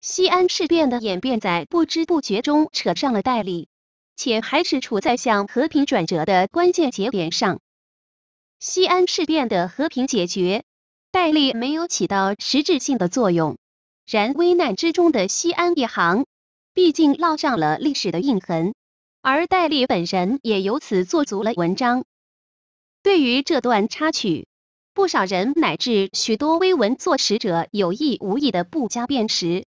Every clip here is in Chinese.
西安事变的演变在不知不觉中扯上了戴笠，且还是处在向和平转折的关键节点上。西安事变的和平解决，戴笠没有起到实质性的作用。然危难之中的西安一行，毕竟烙上了历史的印痕，而戴笠本人也由此做足了文章。对于这段插曲，不少人乃至许多微文作者有意无意的不加辨识。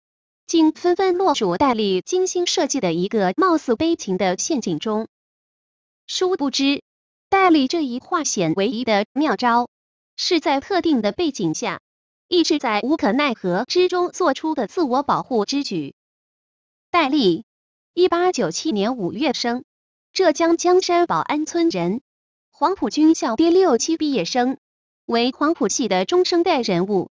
竟纷纷落入戴笠精心设计的一个貌似悲情的陷阱中。殊不知，戴笠这一化险为夷的妙招，是在特定的背景下，意在无可奈何之中做出的自我保护之举。戴笠，一八九七年五月生，浙江江山保安村人，黄埔军校第六期毕业生，为黄埔系的中生代人物。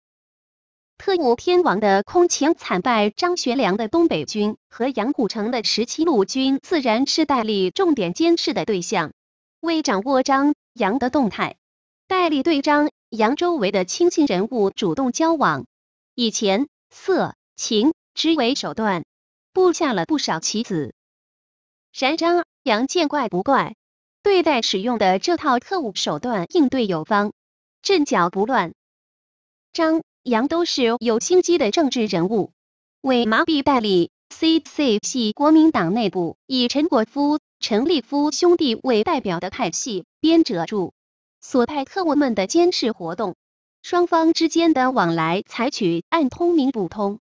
特务天王的空前惨败，张学良的东北军和杨虎城的十七路军，自然是戴笠重点监视的对象。为掌握张杨的动态，戴笠对张杨周围的亲信人物主动交往，以前色情之为手段，布下了不少棋子。然张杨见怪不怪，对待使用的这套特务手段应对有方，阵脚不乱。张。杨都是有心机的政治人物，为麻痹戴笠，CC 系国民党内部以陈果夫、陈立夫兄弟为代表的派系编者注所派特务们的监视活动，双方之间的往来采取暗通明不通、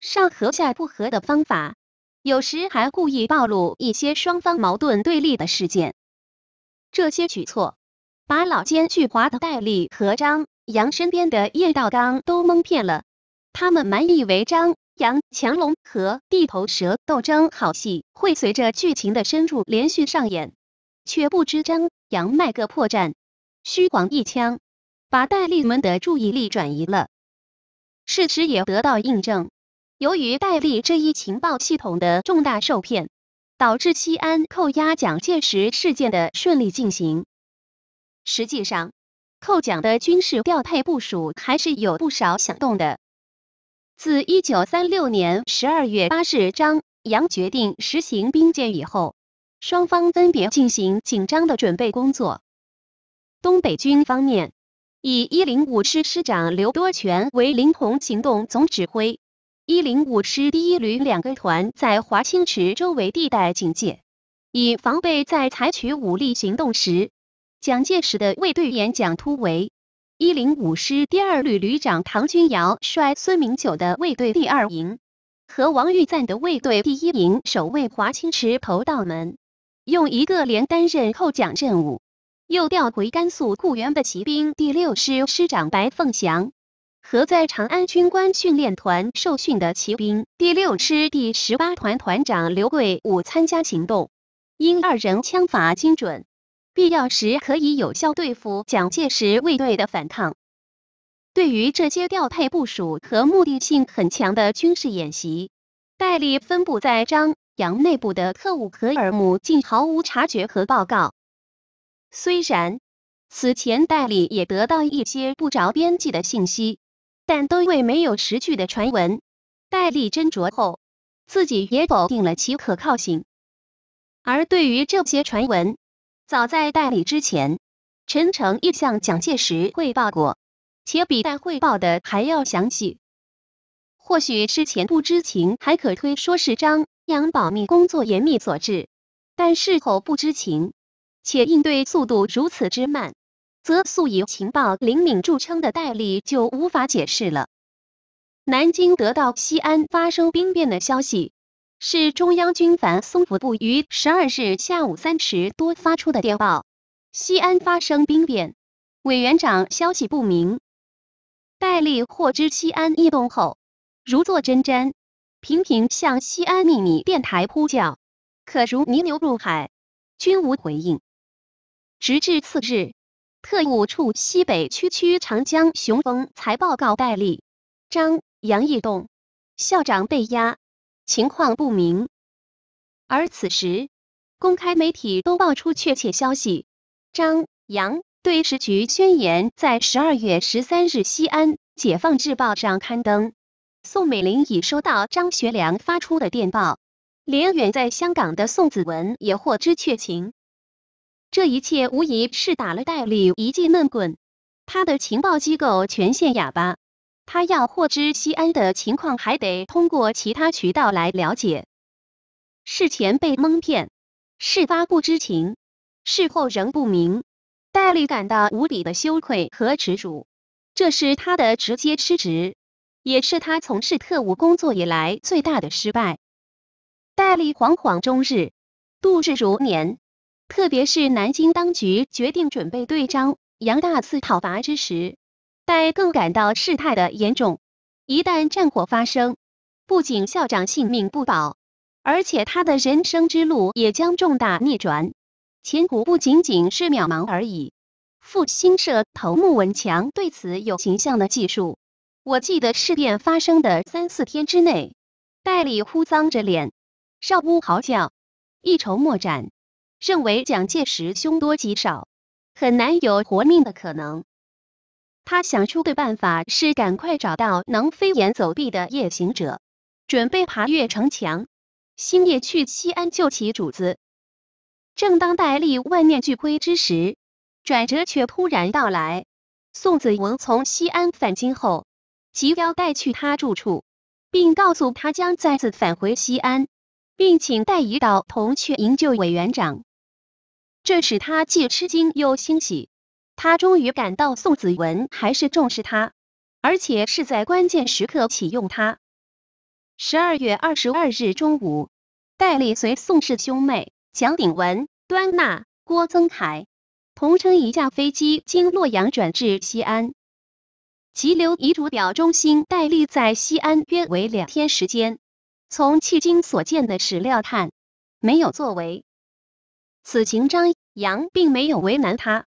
上和下不和的方法，有时还故意暴露一些双方矛盾对立的事件。这些举措把老奸巨猾的戴笠和张。杨身边的叶道刚都蒙骗了，他们满以为张杨强龙和地头蛇斗争好戏会随着剧情的深入连续上演，却不知张杨卖个破绽，虚晃一枪，把戴笠们的注意力转移了。事实也得到印证，由于戴笠这一情报系统的重大受骗，导致西安扣押蒋介石事件的顺利进行。实际上。扣奖的军事调配部署还是有不少响动的。自一九三六年十二月八日张杨决定实行兵谏以后，双方分别进行紧张的准备工作。东北军方面以一零五师师长刘多全为临潼行动总指挥，一零五师第一旅两个团在华清池周围地带警戒，以防备在采取武力行动时。蒋介石的卫队演讲突围，一零五师第二旅旅长唐君尧率孙明九的卫队第二营和王玉赞的卫队第一营守卫华清池头道门，用一个连担任扣蒋任务。又调回甘肃固原的骑兵第六师师长白凤祥和在长安军官训练团受训的骑兵第六师第十八团团长刘贵武参加行动，因二人枪法精准。必要时可以有效对付蒋介石卫队的反抗。对于这些调配部署和目的性很强的军事演习，戴笠分布在张杨内部的特务科耳目竟毫无察觉和报告。虽然此前戴笠也得到一些不着边际的信息，但都为没有实据的传闻。戴笠斟酌后，自己也否定了其可靠性。而对于这些传闻，早在代理之前，陈诚亦向蒋介石汇报过，且比戴汇报的还要详细。或许之前不知情，还可推说是张杨保密工作严密所致；，但事后不知情，且应对速度如此之慢，则素以情报灵敏著称的戴笠就无法解释了。南京得到西安发生兵变的消息。是中央军反松府部于十二日下午三时多发出的电报：西安发生兵变，委员长消息不明。戴笠获知西安异动后，如坐针毡，频频向西安秘密电台呼叫，可如泥牛入海，均无回应。直至次日，特务处西北区区长江雄风才报告戴笠：张杨异动，校长被押。情况不明，而此时，公开媒体都爆出确切消息。张杨对时局宣言在十二月十三日《西安解放日报》上刊登。宋美龄已收到张学良发出的电报，连远在香港的宋子文也获知确情。这一切无疑是打了戴笠一记闷棍，他的情报机构全线哑巴。他要获知西安的情况，还得通过其他渠道来了解。事前被蒙骗，事发不知情，事后仍不明。戴笠感到无比的羞愧和耻辱，这是他的直接失职，也是他从事特务工作以来最大的失败。戴笠惶惶终日，度日如年。特别是南京当局决定准备对张、杨大肆讨伐之时。在更感到事态的严重，一旦战火发生，不仅校长性命不保，而且他的人生之路也将重大逆转，前途不仅仅是渺茫而已。复兴社头目文强对此有形象的记述，我记得事变发生的三四天之内，戴笠哭丧着脸，少夫嚎叫，一筹莫展，认为蒋介石凶多吉少，很难有活命的可能。他想出的办法是赶快找到能飞檐走壁的夜行者，准备爬越城墙，星夜去西安救起主子。正当戴笠万念俱灰之时，转折却突然到来。宋子文从西安返京后，急要带去他住处，并告诉他将再次返回西安，并请戴仪道同去营救委员长。这使他既吃惊又欣喜。他终于感到宋子文还是重视他，而且是在关键时刻启用他。十二月二十二日中午，戴笠随宋氏兄妹蒋鼎文、端纳、郭增凯同乘一架飞机，经洛阳转至西安，急流遗嘱表中心。戴笠在西安约为两天时间。从迄今所见的史料看，没有作为。此情张扬并没有为难他。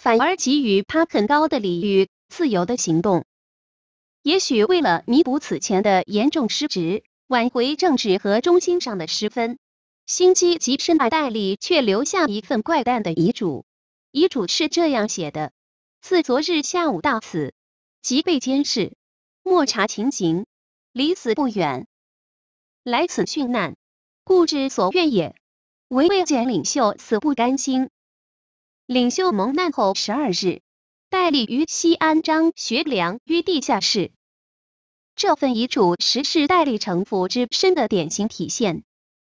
反而给予他很高的礼遇，自由的行动。也许为了弥补此前的严重失职，挽回政治和中心上的失分，心机极深的代理却留下一份怪诞的遗嘱。遗嘱是这样写的：自昨日下午到此，即被监视，莫查情形，离死不远，来此殉难，故之所愿也。唯未见领袖，死不甘心。领袖蒙难后十二日，戴笠于西安张学良于地下室。这份遗嘱实是戴笠城府之深的典型体现。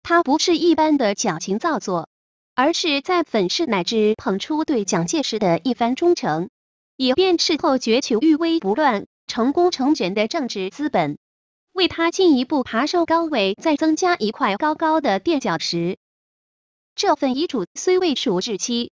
他不是一般的矫情造作，而是在粉饰乃至捧出对蒋介石的一番忠诚，以便事后攫取欲威不乱，成功成人的政治资本，为他进一步爬升高位再增加一块高高的垫脚石。这份遗嘱虽未署日期。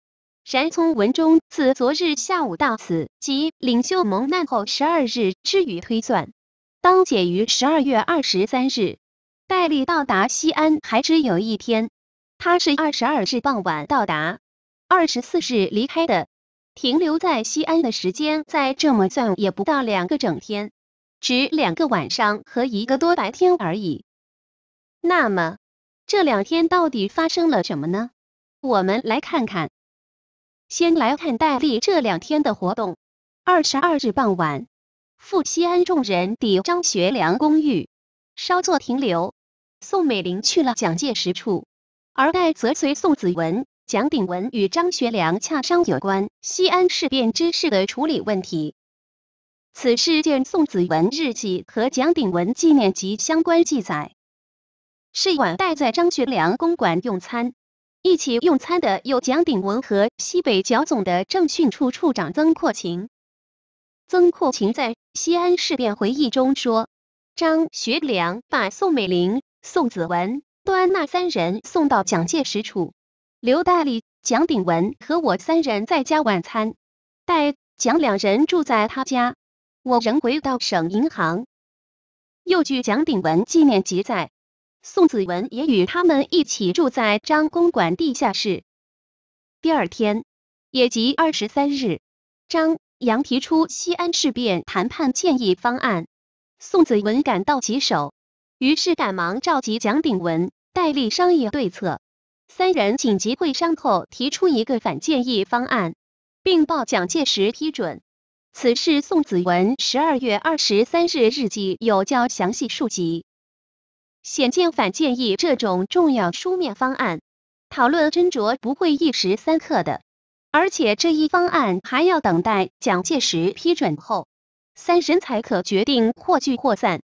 然从文中自昨日下午到此，即领袖蒙难后十二日之余推算，当解于十二月二十三日。戴笠到达西安还只有一天，他是二十二日傍晚到达，二十四日离开的。停留在西安的时间再这么算也不到两个整天，只两个晚上和一个多白天而已。那么这两天到底发生了什么呢？我们来看看。先来看戴笠这两天的活动。二十二日傍晚，赴西安，众人抵张学良公寓，稍作停留。宋美龄去了蒋介石处，而戴则随宋子文、蒋鼎文与张学良洽商有关西安事变之事的处理问题。此事件，宋子文日记和蒋鼎文纪念集相关记载，是晚戴在张学良公馆用餐。一起用餐的有蒋鼎文和西北剿总的政训处处长曾扩情。曾扩情在西安事变回忆中说：“张学良把宋美龄、宋子文、端纳三人送到蒋介石处，刘大力、蒋鼎文和我三人在家晚餐。待蒋两人住在他家，我仍回到省银行。”又据蒋鼎文纪念集载。宋子文也与他们一起住在张公馆地下室。第二天，也即二十三日，张杨提出西安事变谈判建议方案，宋子文感到棘手，于是赶忙召集蒋鼎文戴笠商议对策。三人紧急会商后，提出一个反建议方案，并报蒋介石批准。此事，宋子文十二月二十三日日记有较详细述及。显见，反建议这种重要书面方案讨论斟酌不会一时三刻的，而且这一方案还要等待蒋介石批准后，三人才可决定或聚或散。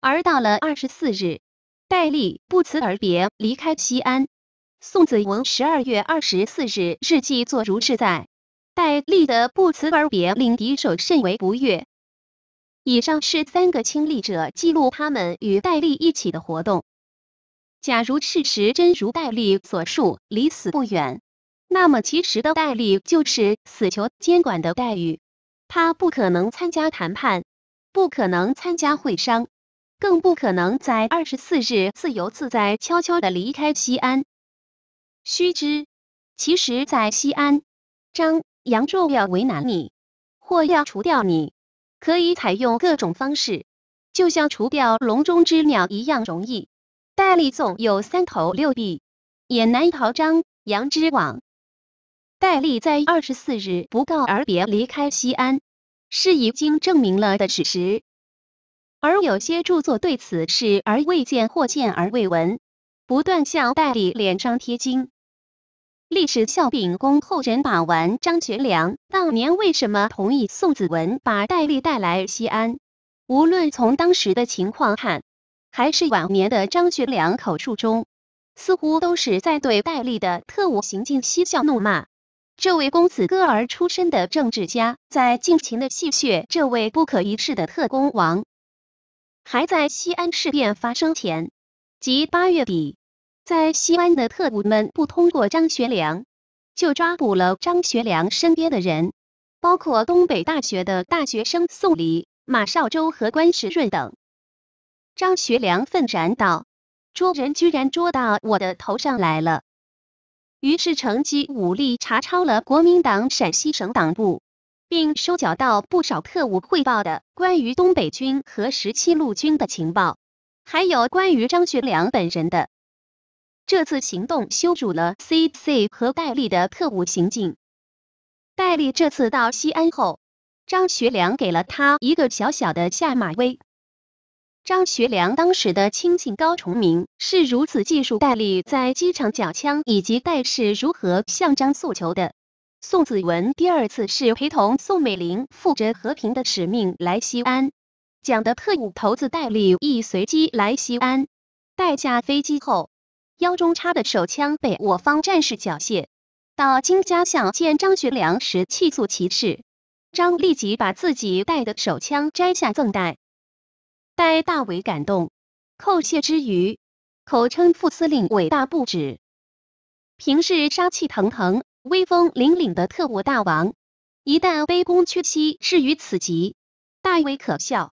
而到了二十四日，戴笠不辞而别离开西安。宋子文十二月二十四日日记作如是载：戴笠的不辞而别令敌手甚为不悦。以上是三个亲历者记录他们与戴笠一起的活动。假如事实真如戴笠所述，离死不远，那么其实的戴笠就是死囚监管的待遇，他不可能参加谈判，不可能参加会商，更不可能在二十四日自由自在、悄悄的离开西安。须知，其实，在西安，张杨若要为难你，或要除掉你。可以采用各种方式，就像除掉笼中之鸟一样容易。戴笠纵有三头六臂，也难逃张杨之网。戴笠在二十四日不告而别离开西安，是已经证明了的事实。而有些著作对此事而未见或见而未闻，不断向戴笠脸上贴金。历史笑柄供后人把玩。张学良当年为什么同意宋子文把戴笠带来西安？无论从当时的情况看，还是晚年的张学良口述中，似乎都是在对戴笠的特务行径嬉笑怒骂。这位公子哥儿出身的政治家，在尽情的戏谑这位不可一世的特工王。还在西安事变发生前，即八月底。在西安的特务们不通过张学良，就抓捕了张学良身边的人，包括东北大学的大学生宋礼、马少周和关时润等。张学良愤然道：“捉人居然捉到我的头上来了！”于是乘机武力查抄了国民党陕西省党部，并收缴到不少特务汇报的关于东北军和十七路军的情报，还有关于张学良本人的。这次行动羞辱了 CC 和戴笠的特务行径。戴笠这次到西安后，张学良给了他一个小小的下马威。张学良当时的亲信高崇明是如此记述戴笠在机场缴枪以及戴氏如何向张诉求的。宋子文第二次是陪同宋美龄负责和平的使命来西安，讲的特务头子戴笠亦随机来西安，待下飞机后。腰中插的手枪被我方战士缴械。到金家巷见张学良时，气肃其事。张立即把自己带的手枪摘下赠戴，戴大为感动，叩谢之余，口称副司令伟大不止。平时杀气腾腾、威风凛凛的特务大王，一旦卑躬屈膝至于此极，大为可笑。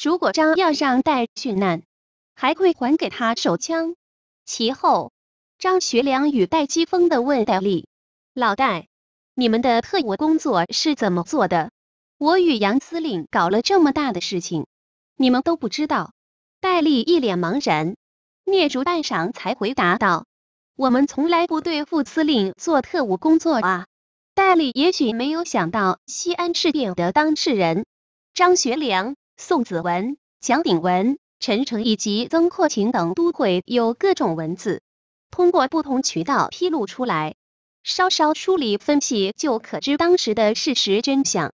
如果张要让戴殉难，还会还给他手枪。其后，张学良与戴季峰的问戴笠：“老戴，你们的特务工作是怎么做的？我与杨司令搞了这么大的事情，你们都不知道。”戴笠一脸茫然，蹑足半晌才回答道：“我们从来不对副司令做特务工作啊。”戴笠也许没有想到，西安事变的当事人张学良、宋子文、蒋鼎文。陈诚以及曾扩情等都会有各种文字，通过不同渠道披露出来，稍稍梳理分析就可知当时的事实真相。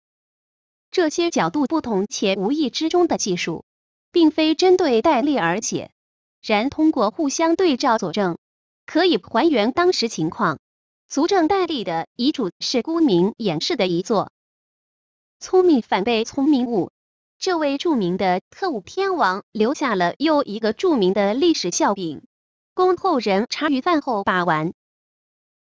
这些角度不同且无意之中的技术，并非针对戴笠而写，然通过互相对照佐证，可以还原当时情况，足证戴笠的遗嘱是孤名掩饰的遗作。聪明反被聪明误。这位著名的特务天王留下了又一个著名的历史笑柄，供后人茶余饭后把玩。